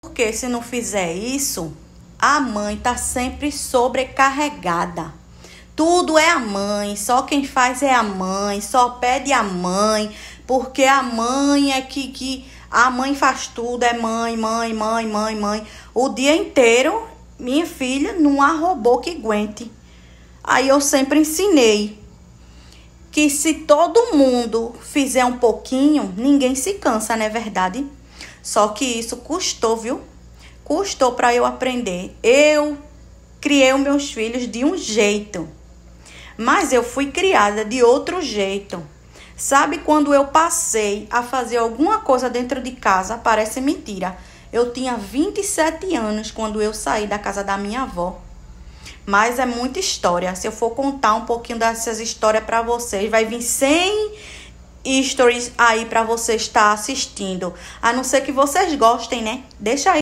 Porque se não fizer isso, a mãe está sempre sobrecarregada. Tudo é a mãe, só quem faz é a mãe, só pede a mãe, porque a mãe é que, que a mãe faz tudo, é mãe, mãe, mãe, mãe, mãe. O dia inteiro, minha filha não há robô que aguente. Aí eu sempre ensinei que se todo mundo fizer um pouquinho, ninguém se cansa, não é verdade? Só que isso custou, viu? Custou para eu aprender. Eu criei os meus filhos de um jeito, mas eu fui criada de outro jeito. Sabe quando eu passei a fazer alguma coisa dentro de casa? Parece mentira. Eu tinha 27 anos quando eu saí da casa da minha avó. Mas é muita história. Se eu for contar um pouquinho dessas histórias para vocês, vai vir 100 stories aí para você estar assistindo. A não ser que vocês gostem, né? Deixa aí